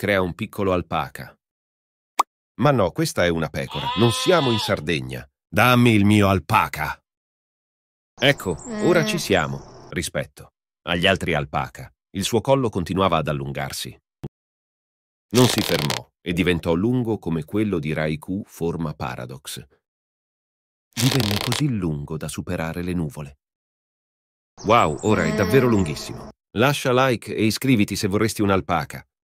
crea un piccolo alpaca. Ma no, questa è una pecora, non siamo in Sardegna. Dammi il mio alpaca. Ecco, ora ci siamo, rispetto. Agli altri alpaca, il suo collo continuava ad allungarsi. Non si fermò e diventò lungo come quello di Raikou forma Paradox. Divenne così lungo da superare le nuvole. Wow, ora è davvero lunghissimo. Lascia like e iscriviti se vorresti un alpaca.